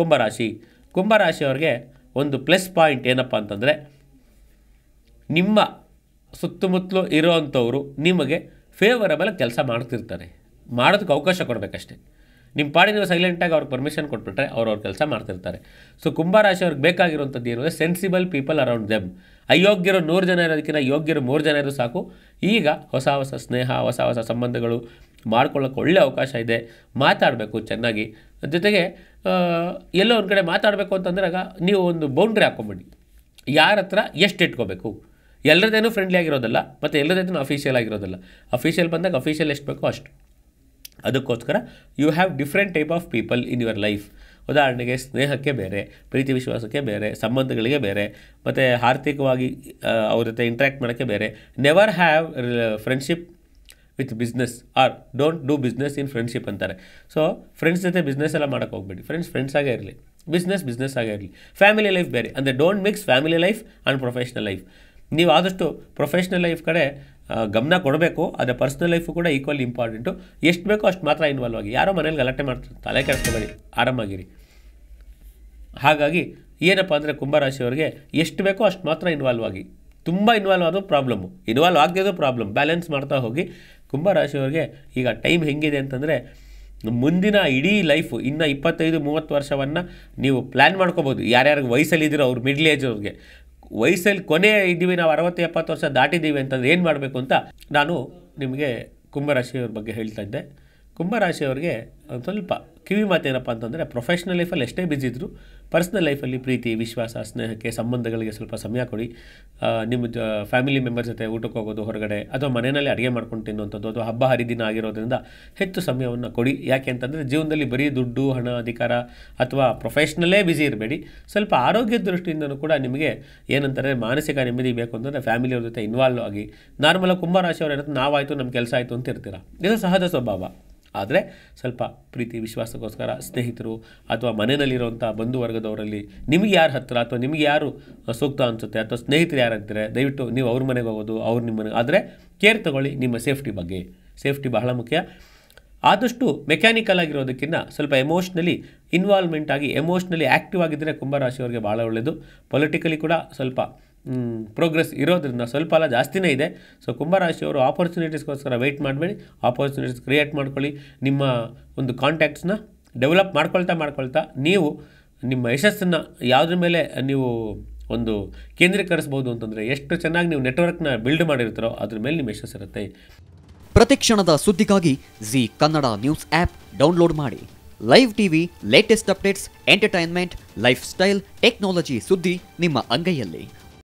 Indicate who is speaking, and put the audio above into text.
Speaker 1: ಕುಂಭರಾಶಿ ಕುಂಭರಾಶಿಯವ್ರಿಗೆ ಒಂದು plus point ಏನಪ್ಪ ಅಂತಂದರೆ ನಿಮ್ಮ ಸುತ್ತಮುತ್ತಲು ಇರೋವಂಥವರು ನಿಮಗೆ ಫೇವರಬಲ್ ಕೆಲಸ ಮಾಡ್ತಿರ್ತಾರೆ ಮಾಡೋದಕ್ಕೆ ಅವಕಾಶ ಕೊಡಬೇಕಷ್ಟೆ ನಿಮ್ಮ ಪಾಡಿನ ಸೈಲೆಂಟಾಗಿ ಅವ್ರಿಗೆ ಪರ್ಮಿಷನ್ ಕೊಟ್ಬಿಟ್ರೆ ಅವ್ರು ಅವ್ರ ಕೆಲಸ ಮಾಡ್ತಿರ್ತಾರೆ ಸೊ ಕುಂಭರಾಶಿ ಅವ್ರಿಗೆ ಬೇಕಾಗಿರುವಂಥದ್ದು ಏನು ಅಂದರೆ ಸೆನ್ಸಿಬಲ್ ಪೀಪಲ್ ಅರೌಂಡ್ ದೆಮ್ ಅಯೋಗ್ಯರು ನೂರು ಜನ ಇರೋದಕ್ಕಿಂತ ಯೋಗ್ಯರು ಮೂರು ಜನ ಇರೋದು ಸಾಕು ಈಗ ಹೊಸ ಹೊಸ ಸ್ನೇಹ ಹೊಸ ಹೊಸ ಸಂಬಂಧಗಳು ಮಾಡ್ಕೊಳ್ಳೋಕೆ ಒಳ್ಳೆ ಅವಕಾಶ ಇದೆ ಮಾತಾಡಬೇಕು ಚೆನ್ನಾಗಿ ಜೊತೆಗೆ ಎಲ್ಲೋ ಒಂದು ಕಡೆ ಮಾತಾಡಬೇಕು ಅಂತಂದಾಗ ನೀವು ಒಂದು ಬೌಂಡ್ರಿ ಹಾಕ್ಕೊಂಬಿಡಿ ಯಾರ ಹತ್ರ ಎಷ್ಟು ಇಟ್ಕೋಬೇಕು ಎಲ್ಲರದೇನು ಫ್ರೆಂಡ್ಲಿ ಆಗಿರೋದಲ್ಲ ಮತ್ತು ಎಲ್ಲರದೇನು ಅಫಿಷಿಯಲ್ ಆಗಿರೋದಲ್ಲ ಅಫಿಷಿಯಲ್ ಬಂದಾಗ ಅಫೀಷಿಯಲ್ ಎಷ್ಟು ಬೇಕೋ ಅಷ್ಟು ಅದಕ್ಕೋಸ್ಕರ you have different type of people in your life ಉದಾಹರಣೆಗೆ ಸ್ನೇಹಕ್ಕೆ ಬೇರೆ ಪ್ರೀತಿ ವಿಶ್ವಾಸಕ್ಕೆ ಬೇರೆ ಸಂಬಂಧಗಳಿಗೆ ಬೇರೆ ಮತ್ತು ಆರ್ಥಿಕವಾಗಿ ಅವ್ರ ಜೊತೆ ಇಂಟ್ರ್ಯಾಕ್ಟ್ ಮಾಡೋಕ್ಕೆ ಬೇರೆ never have friendship with business or don't do business in friendship ಅಂತಾರೆ ಸೊ ಫ್ರೆಂಡ್ಸ್ ಜೊತೆ ಬಿಸ್ನೆಸ್ ಎಲ್ಲ ಮಾಡೋಕ್ಕೆ ಹೋಗ್ಬೇಡಿ ಫ್ರೆಂಡ್ಸ್ ಫ್ರೆಂಡ್ಸ್ ಆಗೇ ಇರಲಿ ಬಿಸ್ನೆಸ್ ಬಿಸ್ನೆಸ್ ಆಗೇ ಇರಲಿ ಫ್ಯಾಮಿಲಿ ಲೈಫ್ ಬೇರೆ ಅಂದರೆ don't mix family life and professional life ನೀವು ಆದಷ್ಟು ಪ್ರೊಫೆಷ್ನಲ್ ಲೈಫ್ ಕಡೆ ಗಮನ ಕೊಡಬೇಕು ಆದರೆ ಪರ್ಸ್ನಲ್ ಲೈಫು ಕೂಡ ಈಕ್ವಲ್ ಇಂಪಾರ್ಟೆಂಟು ಎಷ್ಟು ಬೇಕೋ ಅಷ್ಟು ಮಾತ್ರ ಇನ್ವಾಲ್ವ್ ಆಗಿ ಯಾರೋ ಮನೇಲಿ ಗಲಾಟೆ ಮಾಡ್ತಾರೆ ತಲೆ ಕೆಡಿಸ್ಕೊಬೇಡಿ ಆರಾಮಾಗಿರಿ ಹಾಗಾಗಿ ಏನಪ್ಪ ಅಂದರೆ ಕುಂಭರಾಶಿಯವರಿಗೆ ಎಷ್ಟು ಬೇಕೋ ಅಷ್ಟು ಮಾತ್ರ ಇನ್ವಾಲ್ವ್ ಆಗಿ ತುಂಬ ಇನ್ವಾಲ್ವ್ ಆದ ಪ್ರಾಬ್ಲಮ್ಮು ಇನ್ವಾಲ್ವ್ ಆಗದೇ ಪ್ರಾಬ್ಲಮ್ ಬ್ಯಾಲೆನ್ಸ್ ಮಾಡ್ತಾ ಹೋಗಿ ಕುಂಭರಾಶಿಯವ್ರಿಗೆ ಈಗ ಟೈಮ್ ಹೆಂಗಿದೆ ಅಂತಂದರೆ ಮುಂದಿನ ಇಡೀ ಲೈಫು ಇನ್ನು ಇಪ್ಪತ್ತೈದು ಮೂವತ್ತು ವರ್ಷವನ್ನು ನೀವು ಪ್ಲ್ಯಾನ್ ಮಾಡ್ಕೋಬೋದು ಯಾರ್ಯಾರಿಗೆ ವಯಸ್ಸಲ್ಲಿದ್ದೀರೋ ಅವ್ರ ಮಿಡ್ಲ್ ಏಜ್ ಅವ್ರಿಗೆ ವಯಸ್ಸಲ್ಲಿ ಕೊನೆ ಇದ್ದೀವಿ ನಾವು ಅರವತ್ತು ಎಪ್ಪತ್ತು ವರ್ಷ ದಾಟಿದ್ದೀವಿ ಅಂತಂದ್ರೆ ಏನು ಮಾಡಬೇಕು ಅಂತ ನಾನು ನಿಮಗೆ ಕುಂಭರಾಶಿಯವ್ರ ಬಗ್ಗೆ ಹೇಳ್ತಾ ಇದ್ದೆ ಕುಂಭರಾಶಿಯವ್ರಿಗೆ ಒಂದು ಸ್ವಲ್ಪ ಕಿವಿ ಮಾತೇನಪ್ಪ ಅಂತಂದರೆ ಪ್ರೊಫೆಷ್ನಲ್ ಲೈಫಲ್ಲಿ ಎಷ್ಟೇ ಬ್ಯುಸಿ ಇದ್ದರೂ ಪರ್ಸ್ನಲ್ ಲೈಫಲ್ಲಿ ಪ್ರೀತಿ ವಿಶ್ವಾಸ ಸ್ನೇಹಕ್ಕೆ ಸಂಬಂಧಗಳಿಗೆ ಸ್ವಲ್ಪ ಸಮಯ ಕೊಡಿ ನಿಮ್ಮ ಫ್ಯಾಮಿಲಿ ಮೆಂಬರ್ಸ್ ಜೊತೆ ಊಟಕ್ಕೆ ಹೋಗೋದು ಹೊರಗಡೆ ಅಥವಾ ಮನೆಯಲ್ಲಿ ಅಡುಗೆ ಮಾಡ್ಕೊಂಡು ತಿನ್ನುವಂಥದ್ದು ಅಥವಾ ಹಬ್ಬ ಹರಿದಿನ ಆಗಿರೋದ್ರಿಂದ ಹೆಚ್ಚು ಸಮಯವನ್ನು ಕೊಡಿ ಯಾಕೆ ಅಂತಂದರೆ ಜೀವನದಲ್ಲಿ ಬರೀ ದುಡ್ಡು ಹಣ ಅಧಿಕಾರ ಅಥವಾ ಪ್ರೊಫೆಷ್ನಲ್ಲೇ ಬಿಸಿ ಇರಬೇಡಿ ಸ್ವಲ್ಪ ಆರೋಗ್ಯ ದೃಷ್ಟಿಯಿಂದನೂ ಕೂಡ ನಿಮಗೆ ಏನಂತಾರೆ ಮಾನಸಿಕ ನೆಮ್ಮದಿ ಬೇಕು ಅಂತಂದರೆ ಫ್ಯಾಮಿಲಿಯವ್ರ ಜೊತೆ ಇನ್ವಾಲ್ವ್ ಆಗಿ ನಾರ್ಮಲಾಗಿ ಕುಂಭ ಏನಂತ ನಾವಾಯಿತು ನಮ್ಮ ಕೆಲಸ ಆಯಿತು ಅಂತ ಇರ್ತೀರ ಇದು ಸಹಜ ಸ್ವಭಾವ ಆದರೆ ಸ್ವಲ್ಪ ಪ್ರೀತಿ ವಿಶ್ವಾಸಕ್ಕೋಸ್ಕರ ಸ್ನೇಹಿತರು ಅಥವಾ ಮನೆಯಲ್ಲಿರುವಂಥ ಬಂಧುವರ್ಗದವರಲ್ಲಿ ನಿಮಗೆ ಯಾರು ಹತ್ತಿರ ಅಥವಾ ನಿಮಗೆ ಯಾರು ಸೂಕ್ತ ಅನಿಸುತ್ತೆ ಅಥವಾ ಸ್ನೇಹಿತರು ಯಾರಾಗ್ತಾರೆ ದಯವಿಟ್ಟು ನೀವು ಅವ್ರ ಮನೆಗೆ ಹೋಗೋದು ಅವ್ರ ನಿಮ್ಮ ಆದರೆ ಕೇರ್ ತಗೊಳ್ಳಿ ನಿಮ್ಮ ಸೇಫ್ಟಿ ಬಗ್ಗೆ ಸೇಫ್ಟಿ ಬಹಳ ಮುಖ್ಯ ಆದಷ್ಟು ಮೆಕ್ಯಾನಿಕಲ್ ಆಗಿರೋದಕ್ಕಿಂತ ಸ್ವಲ್ಪ ಎಮೋಷ್ನಲಿ ಇನ್ವಾಲ್ವ್ಮೆಂಟ್ ಆಗಿ ಎಮೋಷ್ನಲಿ ಆ್ಯಕ್ಟಿವ್ ಆಗಿದ್ದರೆ ಕುಂಭರಾಶಿಯವರಿಗೆ ಭಾಳ ಒಳ್ಳೆಯದು ಪೊಲಿಟಿಕಲಿ ಕೂಡ ಸ್ವಲ್ಪ ಪ್ರೋಗ್ರೆಸ್ ಇರೋದ್ರಿಂದ ಸ್ವಲ್ಪ ಅಲ್ಲ ಜಾಸ್ತಿನೇ ಇದೆ ಸೊ ಕುಂಭರಾಶಿಯವರು ಆಪರ್ಚುನಿಟೀಸ್ಗೋಸ್ಕರ ವೆಯ್ಟ್ ಮಾಡಬೇಡಿ ಆಪರ್ಚುನಿಟೀಸ್ ಕ್ರಿಯೇಟ್ ಮಾಡ್ಕೊಳ್ಳಿ ನಿಮ್ಮ ಒಂದು ಕಾಂಟ್ಯಾಕ್ಟ್ಸ್ನ ಡೆವಲಪ್ ಮಾಡ್ಕೊಳ್ತಾ ಮಾಡ್ಕೊಳ್ತಾ ನೀವು ನಿಮ್ಮ ಯಶಸ್ಸನ್ನು ಯಾವುದ್ರ ಮೇಲೆ ನೀವು ಒಂದು ಕೇಂದ್ರೀಕರಿಸ್ಬೋದು ಅಂತಂದರೆ ಎಷ್ಟು ಚೆನ್ನಾಗಿ ನೀವು ನೆಟ್ವರ್ಕ್ನ ಬಿಲ್ಡ್ ಮಾಡಿರ್ತಾರೋ ಅದ್ರ ಮೇಲೆ ನಿಮ್ಮ ಯಶಸ್ಸಿರುತ್ತೆ ಪ್ರತಿಕ್ಷಣದ ಸುದ್ದಿಗಾಗಿ Zee Kannada news app download ಮಾಡಿ live TV latest updates entertainment lifestyle technology ಸುದ್ದಿ ನಿಮ್ಮ ಅಂಗೈಯಲ್ಲಿ